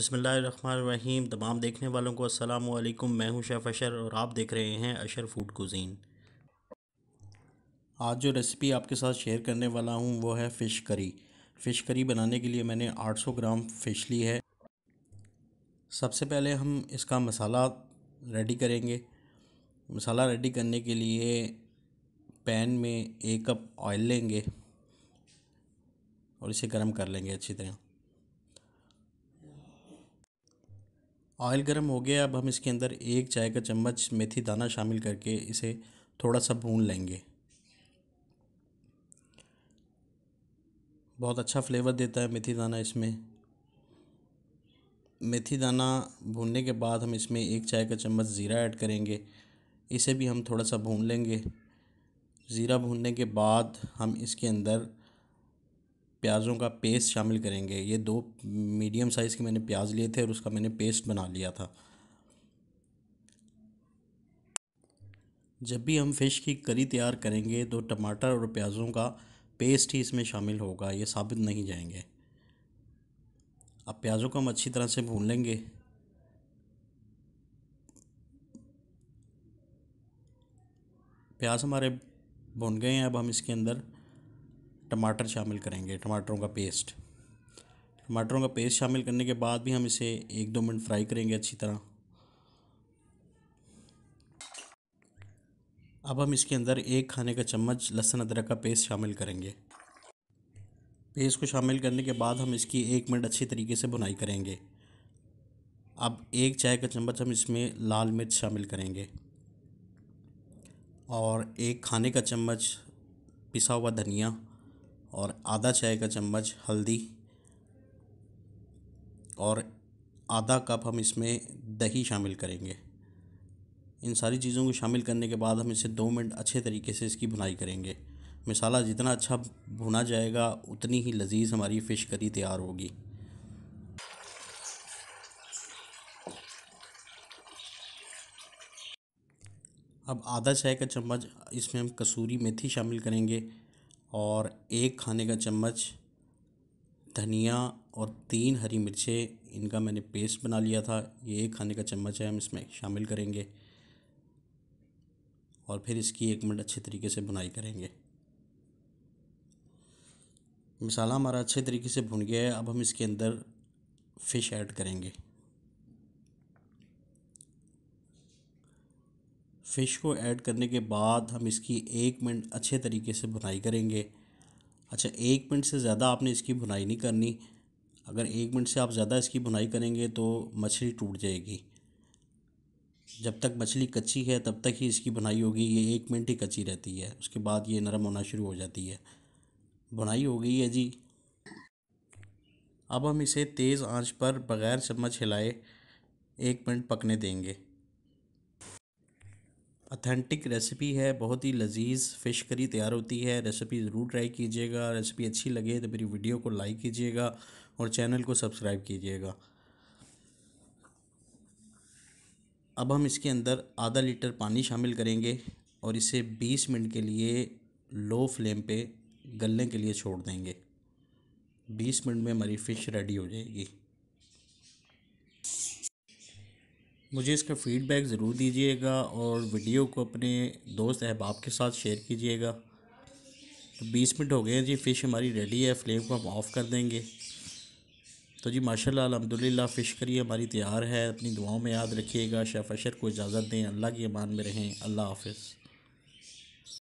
बसमीम तमाम देखने वालों को अस्सलाम मैं हूं शेफ़ अशर और आप देख रहे हैं अशर फूड कुजीन आज जो रेसिपी आपके साथ शेयर करने वाला हूं वो है फ़िश करी फ़िश करी बनाने के लिए मैंने 800 ग्राम फ़िश ली है सबसे पहले हम इसका मसाला रेडी करेंगे मसाला रेडी करने के लिए पैन में एक कप ऑयल लेंगे और इसे गर्म कर लेंगे अच्छी तरह ऑयल गर्म हो गया अब हम इसके अंदर एक चाय का चम्मच मेथी दाना शामिल करके इसे थोड़ा सा भून लेंगे बहुत अच्छा फ्लेवर देता है मेथी दाना इसमें मेथी दाना भूनने के बाद हम इसमें एक चाय का चम्मच ज़ीरा ऐड करेंगे इसे भी हम थोड़ा सा भून लेंगे ज़ीरा भूनने के बाद हम इसके अंदर प्याज़ों का पेस्ट शामिल करेंगे ये दो मीडियम साइज़ के मैंने प्याज लिए थे और उसका मैंने पेस्ट बना लिया था जब भी हम फ़िश की करी तैयार करेंगे तो टमाटर और प्याज़ों का पेस्ट ही इसमें शामिल होगा ये साबित नहीं जाएंगे अब प्याज़ों को हम अच्छी तरह से भून लेंगे प्याज हमारे भुन गए हैं अब हम इसके अंदर टमाटर शामिल करेंगे टमाटरों का पेस्ट टमाटरों का पेस्ट शामिल करने के बाद भी हम इसे एक दो मिनट फ्राई करेंगे अच्छी तरह अब हम इसके अंदर एक खाने का चम्मच लहसुन अदरक का पेस्ट शामिल करेंगे पेस्ट को शामिल करने के बाद हम इसकी एक मिनट अच्छी तरीके से बुनाई करेंगे अब एक चाय का चम्मच हम इसमें लाल मिर्च शामिल करेंगे और एक खाने का चम्मच पिसा हुआ धनिया और आधा चाय का चम्मच हल्दी और आधा कप हम इसमें दही शामिल करेंगे इन सारी चीज़ों को शामिल करने के बाद हम इसे दो मिनट अच्छे तरीके से इसकी भुनाई करेंगे मसाला जितना अच्छा भुना जाएगा उतनी ही लजीज हमारी फ़िश करी तैयार होगी अब आधा चाय का चम्मच इसमें हम कसूरी मेथी शामिल करेंगे और एक खाने का चम्मच धनिया और तीन हरी मिर्चें इनका मैंने पेस्ट बना लिया था ये एक खाने का चम्मच है हम इसमें शामिल करेंगे और फिर इसकी एक मिनट अच्छे तरीके से बुनाई करेंगे मसाला हमारा अच्छे तरीके से भुन गया है अब हम इसके अंदर फ़िश ऐड करेंगे फ़िश को ऐड करने के बाद हम इसकी एक मिनट अच्छे तरीके से भुनाई करेंगे अच्छा एक मिनट से ज़्यादा आपने इसकी भुनाई नहीं करनी अगर एक मिनट से आप ज़्यादा इसकी भुनाई करेंगे तो मछली टूट जाएगी जब तक मछली कच्ची है तब तक ही इसकी भुनाई होगी ये एक मिनट ही कच्ची रहती है उसके बाद ये नरम होना शुरू हो जाती है भुनाई हो गई है जी अब हम इसे तेज़ आंच पर बग़ैर चम्मच हिलाए एक मिनट पकने देंगे अथेंटिक रेसिपी है बहुत ही लजीज फ़िश करी तैयार होती है रेसिपी ज़रूर ट्राई कीजिएगा रेसिपी अच्छी लगे तो मेरी वीडियो को लाइक कीजिएगा और चैनल को सब्सक्राइब कीजिएगा अब हम इसके अंदर आधा लीटर पानी शामिल करेंगे और इसे 20 मिनट के लिए लो फ्लेम पे गलने के लिए छोड़ देंगे 20 मिनट में हमारी फ़िश रेडी हो जाएगी मुझे इसका फ़ीडबैक ज़रूर दीजिएगा और वीडियो को अपने दोस्त अहबाब के साथ शेयर कीजिएगा तो बीस मिनट हो गए हैं जी फ़िश हमारी रेडी है फ्लेम को हम ऑफ़ कर देंगे तो जी माशाल्लाह अलहमदिल्ला फ़िश करी हमारी तैयार है अपनी दुआओं में याद रखिएगा शेफ़ अशर को इजाज़त दें अल्लाह की अमान में रहें अल्लाह हाफिज़